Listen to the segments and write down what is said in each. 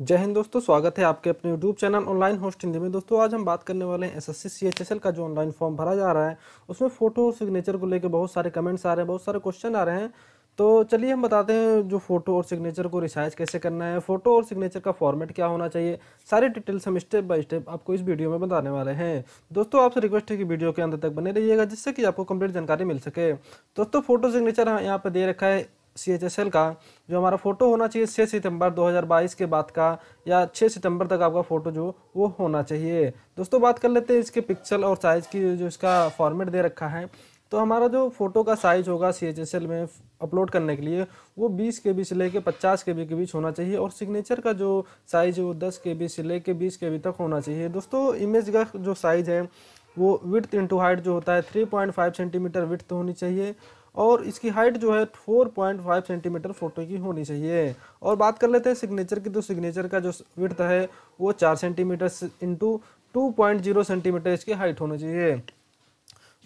जय हिंद दोस्तों स्वागत है आपके अपने YouTube channel online host Hindi में दोस्तों आज हम बात करने वाले हैं एस सीएचएसएल का जो ऑनलाइन फॉर्म भरा जा रहा है उसमें फ़ोटो और सिग्नेचर को लेकर बहुत सारे कमेंट्स आ रहे हैं बहुत सारे क्वेश्चन आ रहे हैं तो चलिए हम बताते हैं जो फ़ोटो और सिग्नेचर को रिसाइज कैसे करना है फ़ोटो और सिग्नेचर का फॉर्मेट क्या होना चाहिए सारी डिटेल्स हम स्टेप बाय स्टेप आपको इस वीडियो में बताने वाले हैं दोस्तों आपसे रिक्वेस्ट है कि वीडियो के अंदर तक बने रहिएगा जिससे कि आपको कंप्लीट जानकारी मिल सके दोस्तों फ़ोटो सिग्नेचर यहाँ पर दे रखा है सी का जो हमारा फ़ोटो होना चाहिए छः सितंबर 2022 के बाद का या 6 सितंबर तक आपका फ़ोटो जो वो होना चाहिए दोस्तों बात कर लेते हैं इसके पिक्सल और साइज़ की जो इसका फॉर्मेट दे रखा है तो हमारा जो फ़ोटो का साइज़ होगा सी में अपलोड करने के लिए वो बीस के बी से लेके पचास के बी के बीच होना चाहिए और सिग्नेचर का जो साइज़ है वो दस के बी से लेके बीस के बी तक होना चाहिए दोस्तों इमेज का जो साइज़ है वो विथ इंटू हाइट जो होता है फाइव सेंटीमीटर विथ होनी चाहिए और इसकी हाइट जो है 4.5 सेंटीमीटर फ़ोटो की होनी चाहिए और बात कर लेते हैं सिग्नेचर की तो सिग्नेचर का जो विर्थ है वो चार centimetre into two point zero centimetre इसकी हाइट होनी चाहिए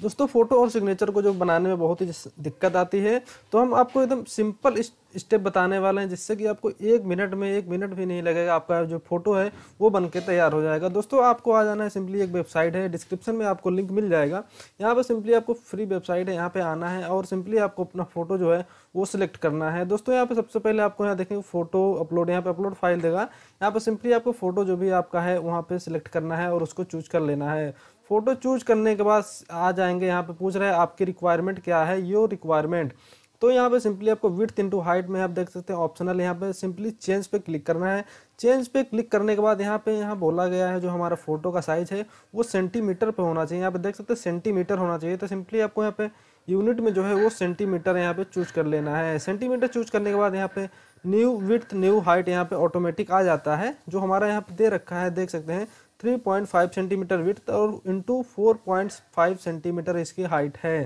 दोस्तों फोटो और सिग्नेचर को जो बनाने में बहुत ही दिक्कत आती है तो हम आपको एकदम सिंपल स्टेप बताने वाले हैं जिससे कि आपको एक मिनट में एक मिनट भी नहीं लगेगा आपका जो फोटो है वो बन के तैयार हो जाएगा दोस्तों आपको आ जाना है सिंपली एक वेबसाइट है डिस्क्रिप्शन में आपको लिंक मिल जाएगा यहाँ पर सिंपली आपको फ्री वेबसाइट है यहाँ पर आना है और सिंपली आपको अपना फोटो जो है वो सिलेक्ट करना है दोस्तों यहाँ पर सबसे पहले आपको यहाँ देखेंगे फोटो अपलोड यहाँ पर अपलोड फाइल देगा यहाँ पर सिंपली आपको फोटो जो भी आपका है वहाँ पर सिलेक्ट करना है और उसको चूज कर लेना है फ़ोटो चूज करने के बाद आ जाएंगे यहाँ पे पूछ रहे हैं आपकी रिक्वायरमेंट क्या है यो रिक्वायरमेंट तो यहाँ पे सिंपली आपको विथ टू हाइट में आप देख सकते हैं ऑप्शनल यहाँ पे सिंपली चेंज पे क्लिक करना है चेंज पे क्लिक करने के बाद यहाँ पे यहाँ बोला गया है जो हमारा फोटो का साइज़ है वो सेंटीमीटर पे होना चाहिए यहाँ पे देख सकते हैं सेंटीमीटर होना चाहिए तो सिंपली आपको यहाँ पे यूनिट में जो है वो सेंटीमीटर यहाँ पे चूज कर लेना है सेंटीमीटर चूज करने के बाद यहाँ पे न्यू विथ न्यू हाइट यहाँ पे ऑटोमेटिक आ जाता है जो हमारा यहाँ पे दे रखा है देख सकते हैं 3.5 सेंटीमीटर विथ और इंटू 4.5 सेंटीमीटर इसकी हाइट है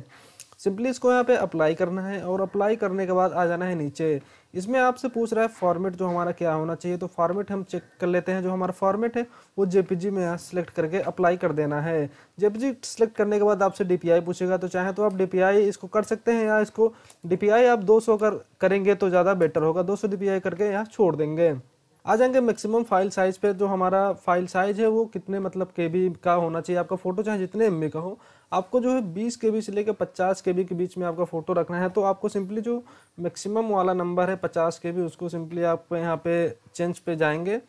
सिंपली इसको यहाँ पे अप्लाई करना है और अप्लाई करने के बाद आ जाना है नीचे इसमें आपसे पूछ रहा है फॉर्मेट जो हमारा क्या होना चाहिए तो फॉर्मेट हम चेक कर लेते हैं जो हमारा फॉर्मेट है वो जेपीजी में यहाँ सेलेक्ट करके अप्लाई कर देना है जेपीजी सेलेक्ट करने के बाद आपसे डीपीआई पूछेगा तो चाहे तो आप डीपीआई इसको कर सकते हैं या इसको डी आप दो कर करेंगे तो ज़्यादा बेटर होगा दो सौ करके यहाँ छोड़ देंगे आ जाएंगे मैक्सिमम फाइल साइज़ पे जो हमारा फाइल साइज़ है वो कितने मतलब के बी का होना चाहिए आपका फ़ोटो चाहे जितने एम का हो आपको जो है बीस के बी से लेकर पचास के बी के बीच में आपका फ़ोटो रखना है तो आपको सिंपली जो मैक्सिमम वाला नंबर है पचास के बी उसको सिंपली आप यहाँ पे चेंज पे जाएंगे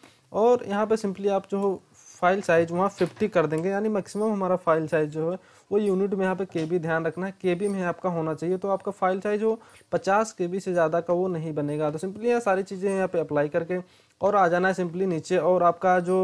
और यहाँ पे सिंपली आप जो फाइल साइज वहाँ फिफ्टी कर देंगे यानी मैक्सिमम हमारा फाइल साइज जो है वो यूनिट में यहाँ पे के बी ध्यान रखना है के बी में आपका होना चाहिए तो आपका फाइल साइज वो पचास के बी से ज़्यादा का वो नहीं बनेगा तो सिंपली यहाँ सारी चीज़ें यहाँ पे अप्लाई करके और आ जाना है सिंपली नीचे और आपका जो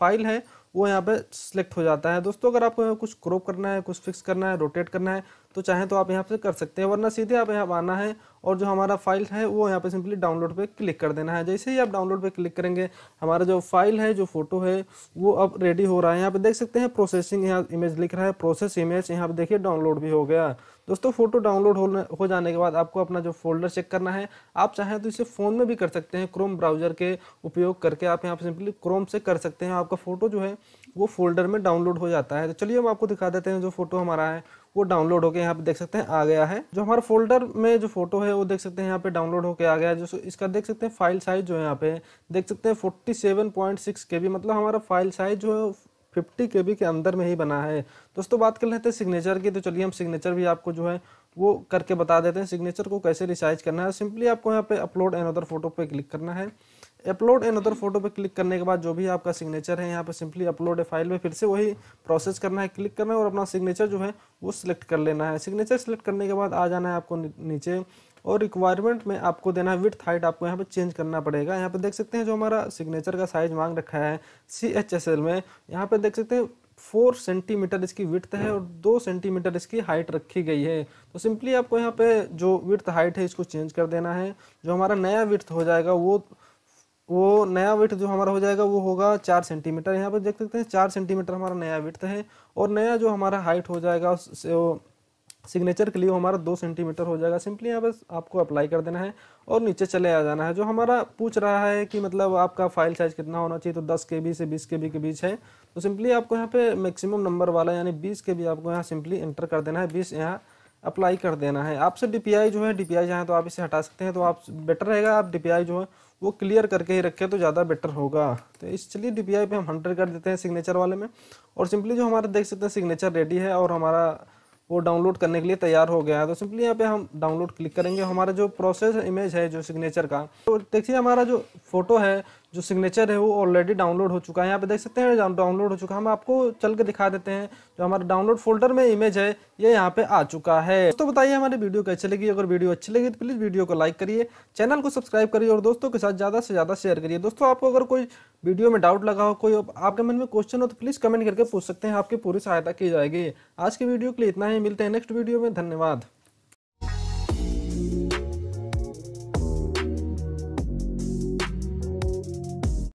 फाइल है वो यहाँ पे सिलेक्ट हो जाता है दोस्तों अगर आपको कुछ क्रॉप करना है कुछ फिक्स करना है रोटेट करना है तो चाहें तो आप यहाँ पर कर सकते हैं वरना सीधे आप यहाँ आना है और जो हमारा फाइल है वो यहाँ पे सिंपली डाउनलोड पे क्लिक कर देना है जैसे ही आप डाउनलोड पे क्लिक करेंगे हमारा जो फाइल है जो फोटो है वो अब रेडी हो रहा है यहाँ पे देख सकते हैं प्रोसेसिंग यहाँ इमेज लिख रहा है प्रोसेस इमेज यहाँ पे देखिए डाउनलोड भी हो गया दोस्तों फोटो डाउनलोड हो जाने के बाद आपको अपना जो फोल्डर चेक करना है आप चाहें तो इसे फ़ोन में भी कर सकते हैं क्रोम ब्राउजर के उपयोग करके आप यहाँ पर सिंपली क्रोम से कर सकते हैं आपका फोटो जो है वो फोल्डर में डाउनलोड हो जाता है तो चलिए हम आपको दिखा देते हैं जो फोटो हमारा है वो डाउनलोड होकर यहाँ पे देख सकते हैं आ गया है जो हमारा फोल्डर में जो फोटो है वो देख सकते हैं यहाँ पे डाउनलोड होकर आ गया है जो इसका देख सकते हैं फाइल साइज जो है यहाँ पे देख सकते हैं forty seven point six KB बी मतलब हमारा फाइल साइज जो है फिफ्टी के बी के अंदर में ही बना है दोस्तों बात कर लेते हैं सिग्नेचर की तो चलिए हम सिग्नेचर भी आपको जो है वो करके बता देते हैं सिग्नेचर को कैसे रिसाइज करना है सिंपली आपको यहाँ पे अपलोड एन अदर फोटो पे क्लिक करना है अपलोड एन अदर फोटो पर क्लिक करने के बाद जो भी आपका सिग्नेचर है यहाँ पर सिंपली अपलोड ए फाइल में फिर से वही प्रोसेस करना है क्लिक करना है और अपना सिग्नेचर जो है वो सिलेक्ट कर लेना है सिग्नेचर सिलेक्ट करने के बाद आ जाना है आपको नीचे और रिक्वायरमेंट में आपको देना है विथ हाइट आपको यहाँ पे चेंज करना पड़ेगा यहाँ पे देख सकते हैं जो हमारा सिग्नेचर का साइज मांग रखा है सी एच एस एल में यहाँ पे देख सकते हैं फोर सेंटीमीटर इसकी विथ है और दो सेंटीमीटर इसकी हाइट रखी गई है तो सिंपली आपको यहाँ पे जो विथ हाइट है इसको चेंज कर देना है जो हमारा नया विथ हो जाएगा वो वो नया वेट जो हमारा हो जाएगा वो होगा चार सेंटीमीटर यहाँ पर देख सकते हैं चार सेंटीमीटर हमारा नया वेट है और नया जो हमारा हाइट हो जाएगा सिग्नेचर के लिए हमारा दो सेंटीमीटर हो जाएगा सिंपली यहाँ पर आपको अप्लाई कर देना है और नीचे चले आ जाना है जो हमारा पूछ रहा है कि मतलब आपका फाइल साइज कितना होना चाहिए तो दस के से बीस के के बीच है तो सिंपली आपको यहाँ पे मैक्सिमम नंबर वाला यानी बीस के आपको यहाँ सिंपली एंटर कर देना है बीस यहाँ अप्लाई कर देना है आपसे डी जो है डी पी तो आप इसे हटा सकते हैं तो आप बेटर रहेगा आप डी जो है वो क्लियर करके ही रखें तो ज़्यादा बेटर होगा तो इस चलिए डी पे हम हंड्रेड कर देते हैं सिग्नेचर वाले में और सिंपली जो हमारा देख सकते हैं सिग्नेचर रेडी है और हमारा वो डाउनलोड करने के लिए तैयार हो गया है तो सिंपली यहाँ पे हम डाउनलोड क्लिक करेंगे हमारा जो प्रोसेस इमेज है जो सिग्नेचर का तो देखिए हमारा जो फोटो है जो सिग्नेचर है वो ऑलरेडी डाउनलोड हो चुका है यहाँ पे देख सकते हैं डाउनलोड हो चुका है हम आपको चल के दिखा देते हैं जो हमारा डाउनलोड फोल्डर में इमेज है ये यहाँ पे आ चुका है तो बताइए हमारी वीडियो कैसे लगी अगर वीडियो अच्छी लगी तो प्लीज़ वीडियो को लाइक करिए चैनल को सब्सक्राइब करिए और दोस्तों के साथ ज़्यादा से ज़्यादा शेयर करिए दोस्तों आपको अगर कोई वीडियो में डाउट लगा हो कोई आपके मन में क्वेश्चन हो तो प्लीज़ कमेंट करके पूछ सकते हैं आपकी पूरी सहायता की जाएगी आज की वीडियो के लिए इतना ही मिलते हैं नेक्स्ट वीडियो में धन्यवाद